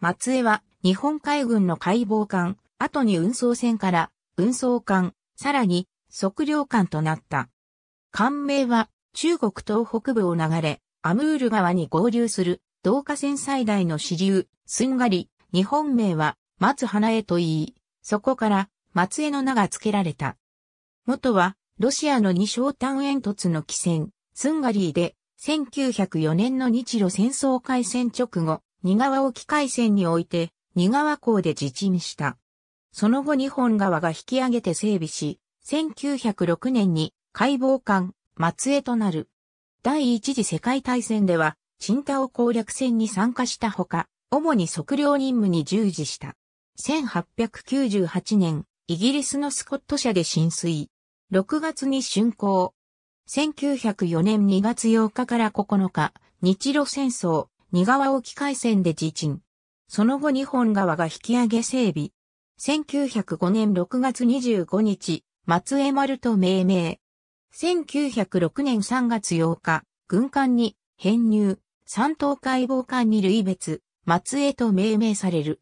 松江は日本海軍の解剖艦、後に運送船から運送艦、さらに測量艦となった。艦名は中国東北部を流れ、アムール川に合流する同化船最大の支流、すんがり、日本名は松花江と言い、そこから松江の名が付けられた。元はロシアの二小単煙突の汽船、スンガリーで1904年の日露戦争開戦直後、仁川沖海戦において、仁川港で自沈した。その後日本側が引き上げて整備し、1906年に解剖艦、松江となる。第一次世界大戦では、青島攻略戦に参加したほか、主に測量任務に従事した。1898年、イギリスのスコット社で浸水。6月に竣工。1904年2月8日から9日、日露戦争、仁川沖海戦で自沈。その後日本側が引き上げ整備。1905年6月25日、松江丸と命名。1906年3月8日、軍艦に編入、三等海防艦に類別、松江と命名される。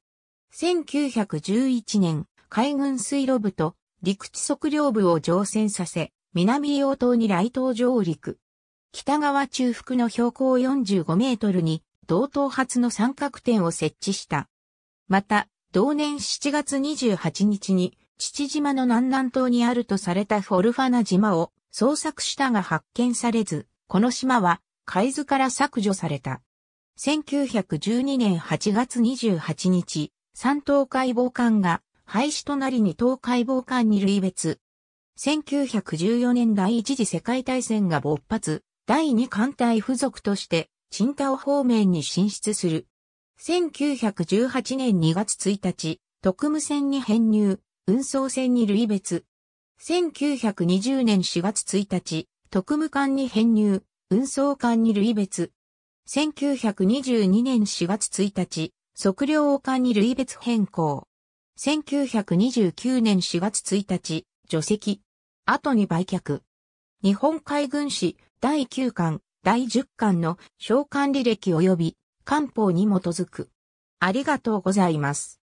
1911年、海軍水路部と陸地測量部を乗船させ、南洋島に来島上陸。北側中腹の標高45メートルに同等発の三角点を設置した。また、同年7月28日に、父島の南南東にあるとされたフォルファナ島を捜索したが発見されず、この島は海図から削除された。1912年8月28日、三島海防艦が廃止となり二島海防艦に類別。1914年第一次世界大戦が勃発、第二艦隊付属として青島方面に進出する。1918年2月1日、特務船に編入、運送船に類別。1920年4月1日、特務艦に編入、運送艦に類別。1922年4月1日、測量艦に類別変更。1929年4月1日、除籍。後に売却。日本海軍史第9巻第10巻の召喚履歴及び官報に基づく。ありがとうございます。